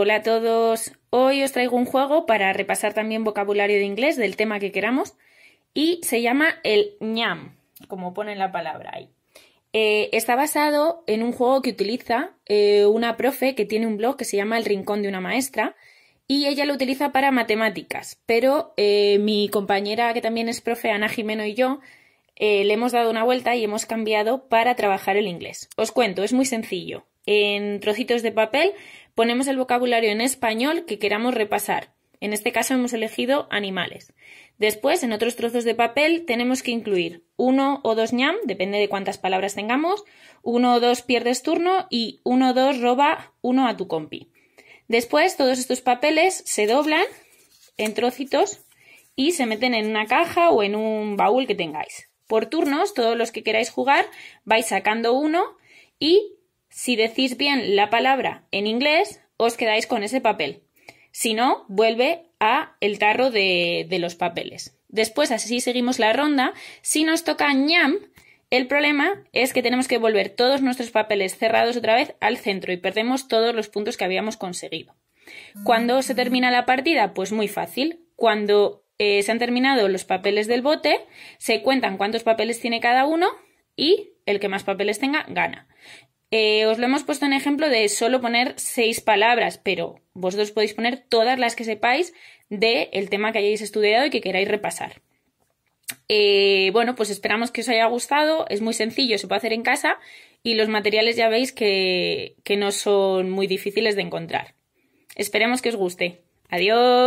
Hola a todos. Hoy os traigo un juego para repasar también vocabulario de inglés del tema que queramos y se llama el ñam, como pone la palabra ahí. Eh, está basado en un juego que utiliza eh, una profe que tiene un blog que se llama El Rincón de una Maestra y ella lo utiliza para matemáticas, pero eh, mi compañera que también es profe, Ana Jimeno y yo, le hemos dado una vuelta y hemos cambiado para trabajar el inglés. Os cuento, es muy sencillo en trocitos de papel ponemos el vocabulario en español que queramos repasar. En este caso hemos elegido animales. Después, en otros trozos de papel, tenemos que incluir uno o dos ñam, depende de cuántas palabras tengamos, uno o dos pierdes turno y uno o dos roba uno a tu compi. Después, todos estos papeles se doblan en trocitos y se meten en una caja o en un baúl que tengáis. Por turnos, todos los que queráis jugar, vais sacando uno y si decís bien la palabra en inglés, os quedáis con ese papel. Si no, vuelve a el tarro de, de los papeles. Después, así seguimos la ronda. Si nos toca ñam, el problema es que tenemos que volver todos nuestros papeles cerrados otra vez al centro y perdemos todos los puntos que habíamos conseguido. ¿Cuándo se termina la partida? Pues muy fácil. Cuando eh, se han terminado los papeles del bote, se cuentan cuántos papeles tiene cada uno y el que más papeles tenga gana. Eh, os lo hemos puesto en ejemplo de solo poner seis palabras, pero vosotros podéis poner todas las que sepáis del tema que hayáis estudiado y que queráis repasar. Eh, bueno, pues esperamos que os haya gustado. Es muy sencillo, se puede hacer en casa y los materiales ya veis que no son muy difíciles de encontrar. Esperemos que os guste. Adiós.